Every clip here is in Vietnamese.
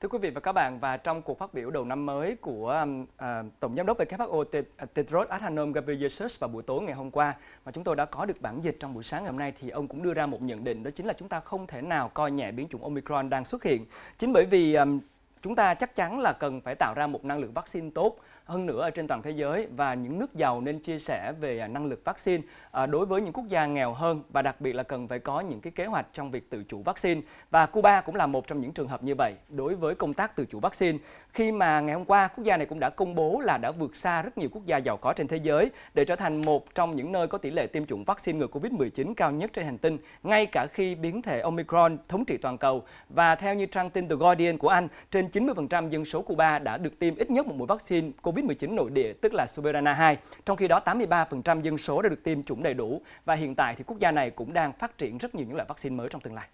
Thưa quý vị và các bạn, và trong cuộc phát biểu đầu năm mới của um, à, Tổng Giám đốc WHO à, Tedros Adhanom Ghebreyesus vào buổi tối ngày hôm qua mà chúng tôi đã có được bản dịch trong buổi sáng ngày hôm nay thì ông cũng đưa ra một nhận định đó chính là chúng ta không thể nào coi nhẹ biến chủng Omicron đang xuất hiện. Chính bởi vì à, chúng ta chắc chắn là cần phải tạo ra một năng lượng vaccine tốt hơn nữa ở trên toàn thế giới và những nước giàu nên chia sẻ về à, năng lực vaccine à, đối với những quốc gia nghèo hơn và đặc biệt là cần phải có những cái kế hoạch trong việc tự chủ vaccine và Cuba cũng là một trong những trường hợp như vậy đối với công tác tự chủ vaccine khi mà ngày hôm qua quốc gia này cũng đã công bố là đã vượt xa rất nhiều quốc gia giàu có trên thế giới để trở thành một trong những nơi có tỷ lệ tiêm chủng vaccine ngừa Covid-19 cao nhất trên hành tinh ngay cả khi biến thể Omicron thống trị toàn cầu và theo như trang tin The Guardian của Anh trên trên 90% dân số Cuba đã được tiêm ít nhất một mũi vaccine COVID-19 nội địa, tức là Soberana 2. Trong khi đó, 83% dân số đã được tiêm chủng đầy đủ và hiện tại thì quốc gia này cũng đang phát triển rất nhiều những loại vaccine mới trong tương lai.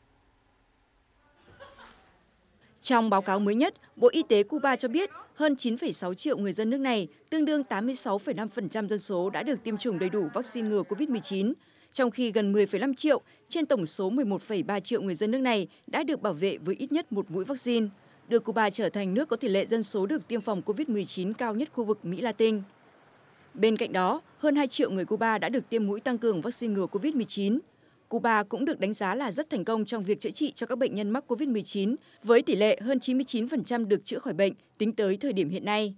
Trong báo cáo mới nhất, Bộ Y tế Cuba cho biết hơn 9,6 triệu người dân nước này, tương đương 86,5% dân số đã được tiêm chủng đầy đủ vaccine ngừa COVID-19, trong khi gần 10,5 triệu trên tổng số 11,3 triệu người dân nước này đã được bảo vệ với ít nhất một mũi vaccine đưa Cuba trở thành nước có tỷ lệ dân số được tiêm phòng COVID-19 cao nhất khu vực Mỹ Latin. Bên cạnh đó, hơn 2 triệu người Cuba đã được tiêm mũi tăng cường vaccine ngừa COVID-19. Cuba cũng được đánh giá là rất thành công trong việc chữa trị cho các bệnh nhân mắc COVID-19, với tỷ lệ hơn 99% được chữa khỏi bệnh tính tới thời điểm hiện nay.